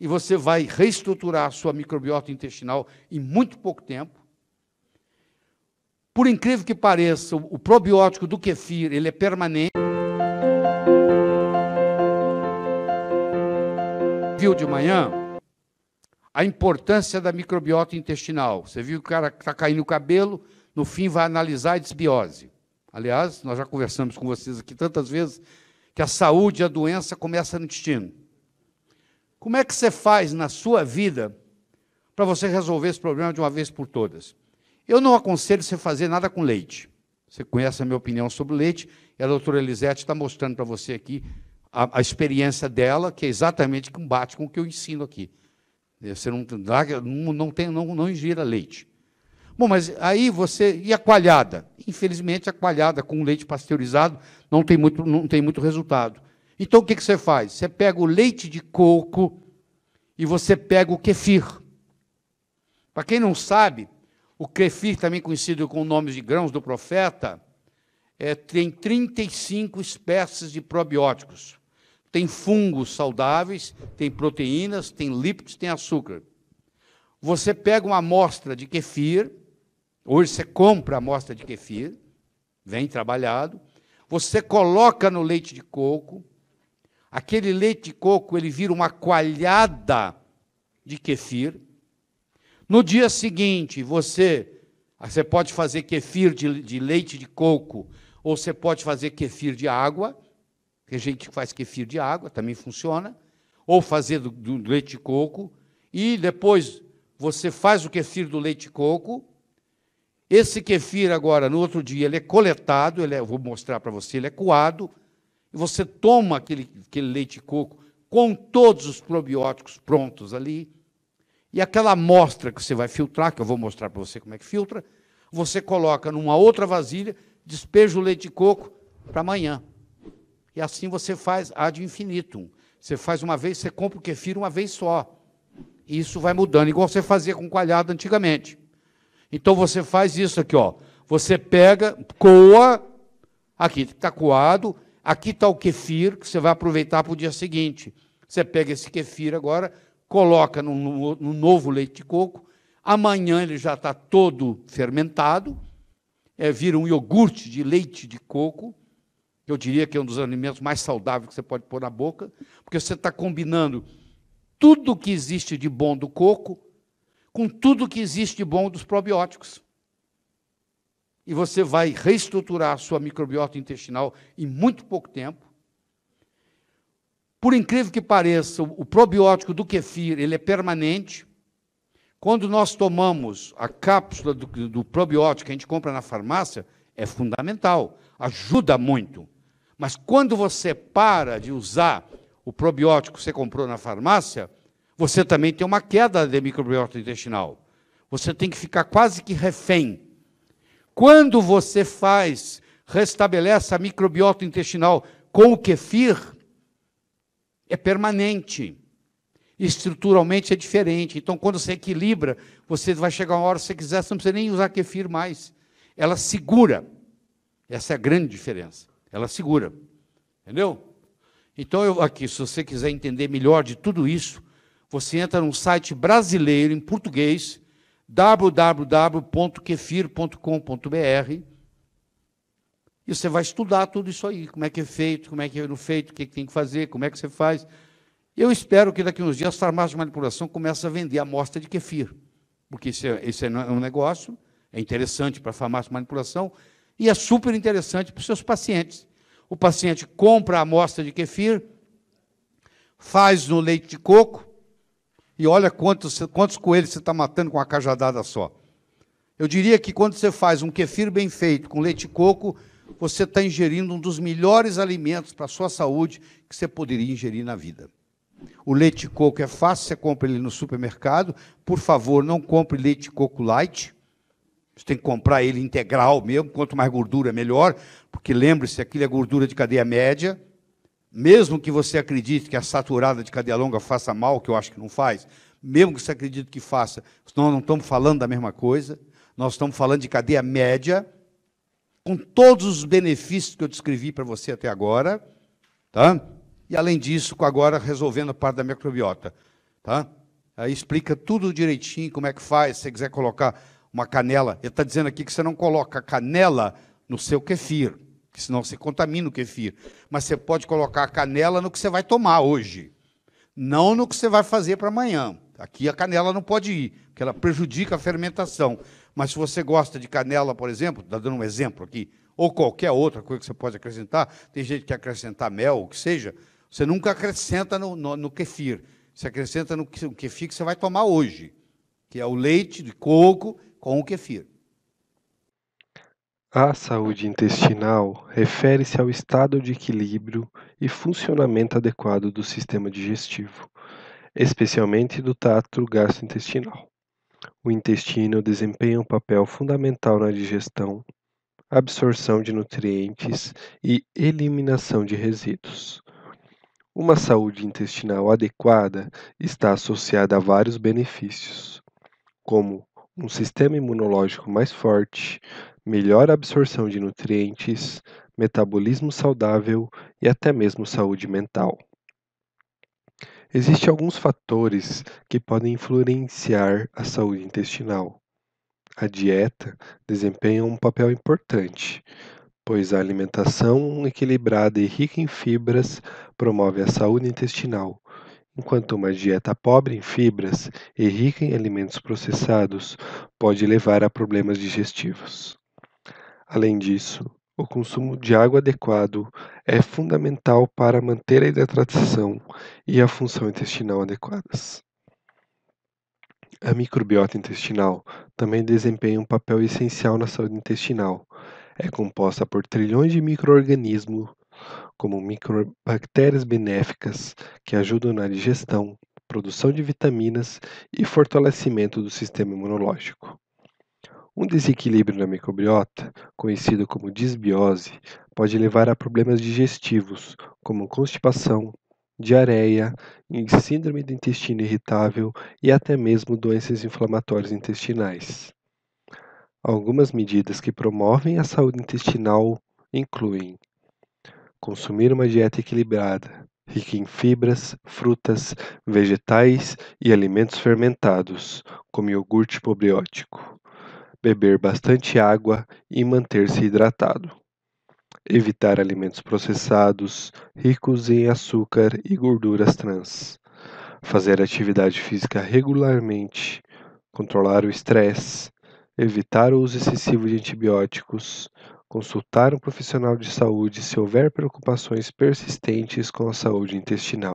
e você vai reestruturar a sua microbiota intestinal em muito pouco tempo. Por incrível que pareça, o probiótico do kefir, ele é permanente. Viu de manhã a importância da microbiota intestinal. Você viu que o cara está caindo o cabelo, no fim vai analisar a desbiose. Aliás, nós já conversamos com vocês aqui tantas vezes que a saúde e a doença começam no intestino. Como é que você faz na sua vida para você resolver esse problema de uma vez por todas? Eu não aconselho você fazer nada com leite. Você conhece a minha opinião sobre leite, e a doutora Elisete está mostrando para você aqui a, a, experiência dela, que é exatamente que bate com o que eu ensino aqui. É, você não, não, tem, não, não ingira leite. Bom, mas aí você. E a coalhada? Infelizmente, a coalhada com leite pasteurizado não tem muito, não tem muito resultado. Então o que, que você faz? Você pega o leite de coco e você pega o kefir. Para quem não sabe, o kefir, também conhecido com o nome de grãos do profeta, é, tem 35 espécies de probióticos. Tem fungos saudáveis, tem proteínas, tem lípidos, tem açúcar. Você pega uma amostra de kefir, hoje você compra a amostra de kefir, vem trabalhado, você coloca no leite de coco, aquele leite de coco ele vira uma coalhada de kefir. No dia seguinte, você você pode fazer kefir de, de leite de coco ou você pode fazer kefir de água. Tem gente que faz kefir de água, também funciona. Ou fazer do, do leite de coco. E depois você faz o kefir do leite de coco. Esse kefir agora, no outro dia, ele é coletado, ele é, vou mostrar para você, ele é coado, e você toma aquele, aquele leite de coco com todos os probióticos prontos ali, e aquela amostra que você vai filtrar, que eu vou mostrar para você como é que filtra, você coloca numa outra vasilha, despeja o leite de coco para amanhã. E assim você faz ad infinitum. Você faz uma vez, você compra o kefir uma vez só. E isso vai mudando, igual você fazia com coalhada antigamente. Então você faz isso aqui, ó. Você pega, coa, aqui está coado, Aqui está o kefir, que você vai aproveitar para o dia seguinte. Você pega esse kefir agora, coloca no, no, no novo leite de coco, amanhã ele já está todo fermentado, é, vira um iogurte de leite de coco, que eu diria que é um dos alimentos mais saudáveis que você pode pôr na boca, porque você está combinando tudo que existe de bom do coco com tudo que existe de bom dos probióticos e você vai reestruturar a sua microbiota intestinal em muito pouco tempo. Por incrível que pareça, o probiótico do kefir, ele é permanente. Quando nós tomamos a cápsula do, do probiótico que a gente compra na farmácia, é fundamental, ajuda muito. Mas quando você para de usar o probiótico que você comprou na farmácia, você também tem uma queda de microbiota intestinal. Você tem que ficar quase que refém quando você faz, restabelece a microbiota intestinal com o kefir, é permanente. Estruturalmente é diferente. Então, quando você equilibra, você vai chegar uma hora, se você quiser, você não precisa nem usar kefir mais. Ela segura. Essa é a grande diferença. Ela segura. Entendeu? Então, eu, aqui, se você quiser entender melhor de tudo isso, você entra num site brasileiro, em português, www.kefir.com.br e você vai estudar tudo isso aí, como é que é feito, como é que é feito, o que, é que tem que fazer, como é que você faz. Eu espero que daqui a uns dias as farmácias de manipulação comecem a vender amostra de kefir, porque isso é, isso é, é um negócio, é interessante para a farmácia de manipulação e é super interessante para os seus pacientes. O paciente compra a amostra de kefir, faz no leite de coco, e olha quantos, quantos coelhos você está matando com uma cajadada só. Eu diria que quando você faz um kefir bem feito com leite coco, você está ingerindo um dos melhores alimentos para a sua saúde que você poderia ingerir na vida. O leite de coco é fácil, você compra ele no supermercado. Por favor, não compre leite de coco light. Você tem que comprar ele integral mesmo, quanto mais gordura melhor, porque lembre-se, aquilo é gordura de cadeia média. Mesmo que você acredite que a saturada de cadeia longa faça mal, que eu acho que não faz, mesmo que você acredite que faça, nós não estamos falando da mesma coisa, nós estamos falando de cadeia média, com todos os benefícios que eu descrevi para você até agora, tá? e além disso, agora resolvendo a parte da microbiota. Tá? Aí explica tudo direitinho, como é que faz, se você quiser colocar uma canela. Ele está dizendo aqui que você não coloca canela no seu kefir porque senão você contamina o kefir. Mas você pode colocar a canela no que você vai tomar hoje, não no que você vai fazer para amanhã. Aqui a canela não pode ir, porque ela prejudica a fermentação. Mas se você gosta de canela, por exemplo, está dando um exemplo aqui, ou qualquer outra coisa que você pode acrescentar, tem gente que acrescentar mel, o que seja, você nunca acrescenta no, no, no kefir. Você acrescenta no, no kefir que você vai tomar hoje, que é o leite de coco com o kefir. A saúde intestinal refere-se ao estado de equilíbrio e funcionamento adequado do sistema digestivo, especialmente do trato gastrointestinal. O intestino desempenha um papel fundamental na digestão, absorção de nutrientes e eliminação de resíduos. Uma saúde intestinal adequada está associada a vários benefícios, como um sistema imunológico mais forte, melhor absorção de nutrientes, metabolismo saudável e até mesmo saúde mental. Existem alguns fatores que podem influenciar a saúde intestinal. A dieta desempenha um papel importante, pois a alimentação equilibrada e rica em fibras promove a saúde intestinal, enquanto uma dieta pobre em fibras e rica em alimentos processados pode levar a problemas digestivos. Além disso, o consumo de água adequado é fundamental para manter a hidratação e a função intestinal adequadas. A microbiota intestinal também desempenha um papel essencial na saúde intestinal. É composta por trilhões de microorganismos, como microbactérias benéficas, que ajudam na digestão, produção de vitaminas e fortalecimento do sistema imunológico. Um desequilíbrio na microbiota, conhecido como disbiose, pode levar a problemas digestivos, como constipação, diarreia, síndrome do intestino irritável e até mesmo doenças inflamatórias intestinais. Algumas medidas que promovem a saúde intestinal incluem consumir uma dieta equilibrada, rica em fibras, frutas, vegetais e alimentos fermentados, como iogurte probiótico beber bastante água e manter-se hidratado. Evitar alimentos processados, ricos em açúcar e gorduras trans. Fazer atividade física regularmente. Controlar o estresse. Evitar o uso excessivo de antibióticos. Consultar um profissional de saúde se houver preocupações persistentes com a saúde intestinal.